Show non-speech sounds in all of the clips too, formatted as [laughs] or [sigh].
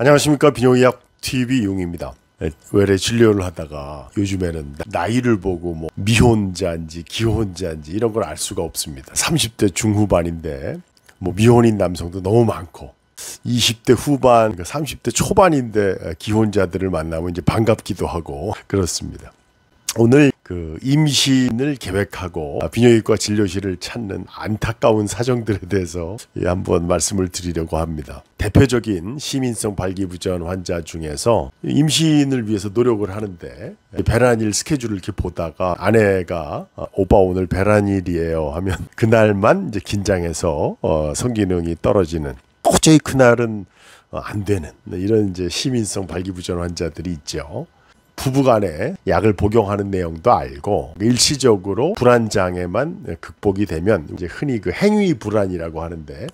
안녕하십니까 비뇨기학 TV 용입니다. 예, 외래 진료를 하다가 요즘에는 나이를 보고 뭐 미혼자인지 기혼자인지 이런 걸 알 수가 없습니다. 30대 중후반인데 뭐 미혼인 남성도 너무 많고 20대 후반, 30대 그러니까 초반인데 기혼자들을 만나면 이제 반갑기도 하고 그렇습니다. 오늘 그 임신을 계획하고 비뇨기과 진료실을 찾는 안타까운 사정들에 대해서 예, 한번 말씀을 드리려고 합니다. 대표적인 시민성 발기부전 환자 중에서 임신을 위해서 노력을 하는데 배란일 스케줄을 이렇게 보다가 아내가 어, 오빠 오늘 배란일이에요 하면 그날만 이제 긴장해서 어, 성기능이 떨어지는 도저히 그날은 어, 안 되는 네, 이런 이제 시민성 발기부전 환자들이 있죠. 부부간에 약을 복용하는 내용도 알고 일시적으로 불안 장애만 극복이 되면 이제 흔히 그 행위 불안이라고 하는데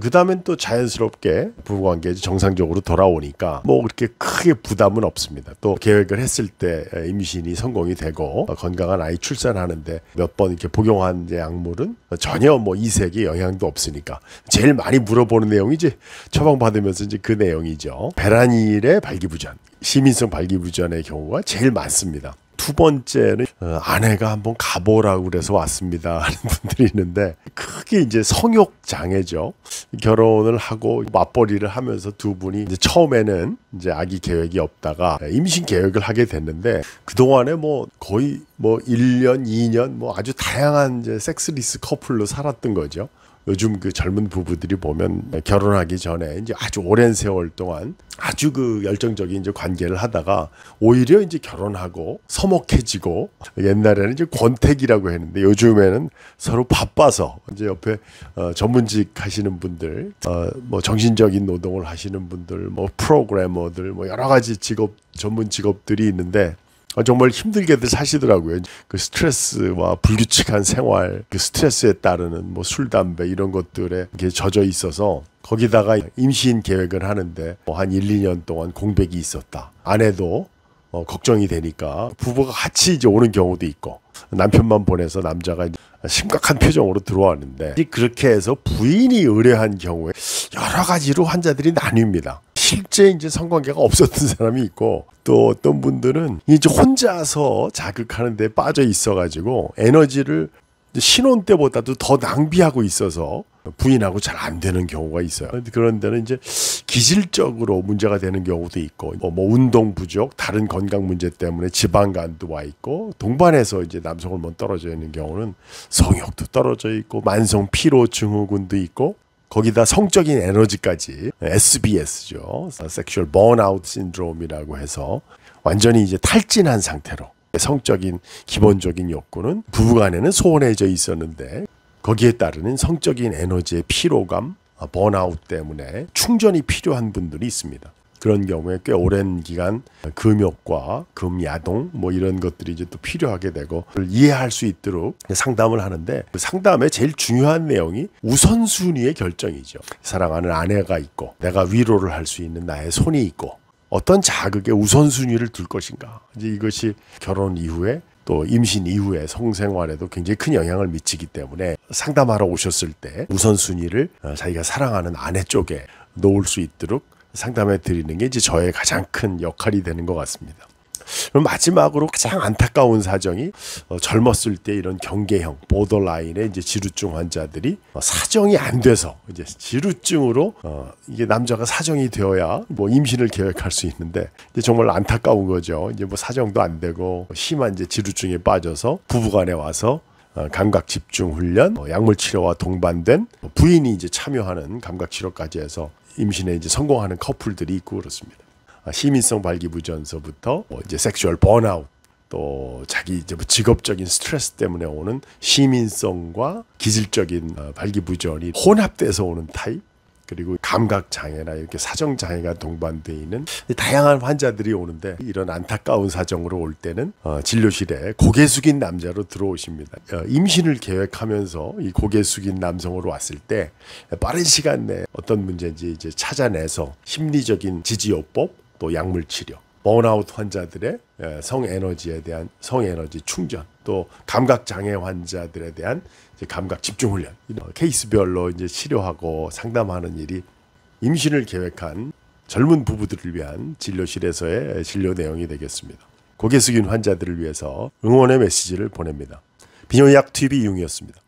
그 다음엔 또 자연스럽게 부부관계 정상적으로 돌아오니까 뭐 그렇게 크게 부담은 없습니다. 또 계획을 했을 때 임신이 성공이 되고 건강한 아이 출산하는데 몇 번 이렇게 복용한 약물은 전혀 뭐 이색에 영향도 없으니까 제일 많이 물어보는 내용이 이제 처방받으면서 이제 그 내용이죠. 베란일의 발기부전 시민성 발기부전의 경우가 제일 많습니다. 두 번째는 어, 아내가 한번 가보라고 그래서 왔습니다 [laughs] 하는 분들이 있는데 크게 이제 성욕 장애죠 결혼을 하고 맞벌이를 하면서 두 분이 이제 처음에는 이제 아기 계획이 없다가 임신 계획을 하게 됐는데 그동안에 뭐 거의 뭐 1년, 2년 뭐 아주 다양한 이제 섹스리스 커플로 살았던 거죠. 요즘 그 젊은 부부들이 보면 결혼하기 전에 이제 아주 오랜 세월 동안 아주 그 열정적인 이제 관계를 하다가 오히려 이제 결혼하고 서먹해지고 옛날에는 이제 권태기라고 했는데 요즘에는 서로 바빠서 이제 옆에 어, 전문직 하시는 분들 어, 뭐 정신적인 노동을 하시는 분들 뭐 프로그래머들 뭐 여러 가지 직업 전문 직업들이 있는데 아, 정말 힘들게들 사시더라고요. 그 스트레스와 불규칙한 생활, 그 스트레스에 따르는 뭐 술, 담배 이런 것들에 젖어 있어서 거기다가 임신 계획을 하는데 뭐한 1, 2년 동안 공백이 있었다. 아내도 어, 걱정이 되니까 부부가 같이 이제 오는 경우도 있고 남편만 보내서 남자가 심각한 표정으로 들어왔는데 그렇게 해서 부인이 의뢰한 경우에 여러 가지로 환자들이 나뉩니다. 실제 이제 성관계가 없었던 사람이 있고 또 어떤 분들은 이제 혼자서 자극하는 데 빠져 있어 가지고 에너지를 신혼 때보다도 더 낭비하고 있어서 부인하고 잘 안 되는 경우가 있어요. 그런 데는 이제 기질적으로 문제가 되는 경우도 있고 뭐, 뭐 운동 부족, 다른 건강 문제 때문에 지방간도 와 있고 동반해서 이제 남성을 못 떨어져 있는 경우는 성욕도 떨어져 있고 만성 피로 증후군도 있고 거기다 성적인 에너지까지 SBS죠. 섹슈얼 번아웃 신드롬이라고 해서 완전히 이제 탈진한 상태로 성적인 기본적인 욕구는 부부간에는 소원해져 있었는데 거기에 따르는 성적인 에너지의 피로감, 번아웃 때문에 충전이 필요한 분들이 있습니다. 그런 경우에 꽤 오랜 기간 금욕과 금야동 뭐 이런 것들이 이제 또 필요하게 되고 이해할 수 있도록 상담을 하는데 그 상담의 제일 중요한 내용이 우선순위의 결정이죠. 사랑하는 아내가 있고 내가 위로를 할 수 있는 나의 손이 있고 어떤 자극의 우선순위를 둘 것인가. 이제 이것이 결혼 이후에 또 임신 이후에 성생활에도 굉장히 큰 영향을 미치기 때문에 상담하러 오셨을 때 우선순위를 어, 자기가 사랑하는 아내 쪽에 놓을 수 있도록 상담해 드리는 게 이제 저의 가장 큰 역할이 되는 것 같습니다. 그럼 마지막으로 가장 안타까운 사정이 어, 젊었을 때 이런 경계형 보더라인의 이제 지루증 환자들이 어, 사정이 안 돼서 이제 지루증으로 어, 이게 남자가 사정이 되어야 뭐 임신을 계획할 수 있는데 이제 정말 안타까운 거죠. 이제 뭐 사정도 안 되고 심한 이제 지루증에 빠져서 부부간에 와서 어, 감각 집중 훈련, 뭐 약물 치료와 동반된 뭐 부인이 이제 참여하는 감각 치료까지 해서 임신에 이제 성공하는 커플들이 있고 그렇습니다. 아, 시민성 발기부전서부터 뭐 이제 섹슈얼 번아웃 또 자기 이제 뭐 직업적인 스트레스 때문에 오는 시민성과 기질적인 아, 발기부전이 혼합돼서 오는 타입 그리고 감각 장애나 이렇게 사정 장애가 동반돼 있는 다양한 환자들이 오는데 이런 안타까운 사정으로 올 때는 어, 진료실에 고개 숙인 남자로 들어오십니다. 어, 임신을 계획하면서 이 고개 숙인 남성으로 왔을 때 빠른 시간 내에 어떤 문제인지 이제 찾아내서 심리적인 지지요법 또 약물 치료 번아웃 환자들의 예, 성에너지에 대한 성에너지 충전 또 감각 장애 환자들에 대한 감각 집중 훈련 이런 케이스별로 이제 치료하고 상담하는 일이 임신을 계획한 젊은 부부들을 위한 진료실에서의 진료 내용이 되겠습니다. 고개 숙인 환자들을 위해서 응원의 메시지를 보냅니다. 비뇨약 TV 용이었습니다